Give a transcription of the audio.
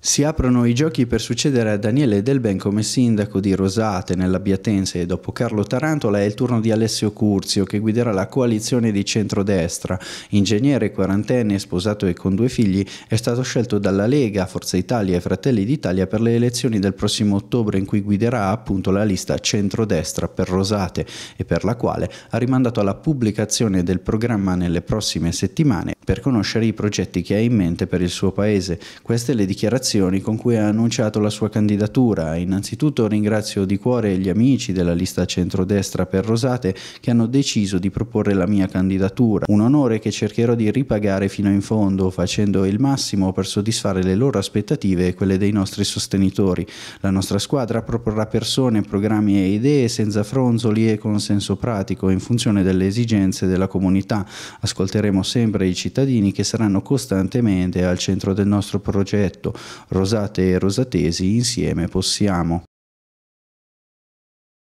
Si aprono i giochi per succedere a Daniele Delben come sindaco di Rosate nella Biatense e dopo Carlo Tarantola è il turno di Alessio Curzio che guiderà la coalizione di centrodestra. Ingegnere quarantenne, sposato e con due figli, è stato scelto dalla Lega, Forza Italia e Fratelli d'Italia per le elezioni del prossimo ottobre in cui guiderà appunto la lista centrodestra per Rosate e per la quale ha rimandato alla pubblicazione del programma nelle prossime settimane per conoscere i progetti che ha in mente per il suo paese. Queste le dichiarazioni dichiarazioni con cui ha annunciato la sua candidatura. Innanzitutto ringrazio di cuore gli amici della lista centrodestra per Rosate che hanno deciso di proporre la mia candidatura, un onore che cercherò di ripagare fino in fondo facendo il massimo per soddisfare le loro aspettative e quelle dei nostri sostenitori. La nostra squadra proporrà persone, programmi e idee senza fronzoli e con senso pratico in funzione delle esigenze della comunità. Ascolteremo sempre i cittadini che saranno costantemente al centro del nostro progetto rosate e rosatesi insieme possiamo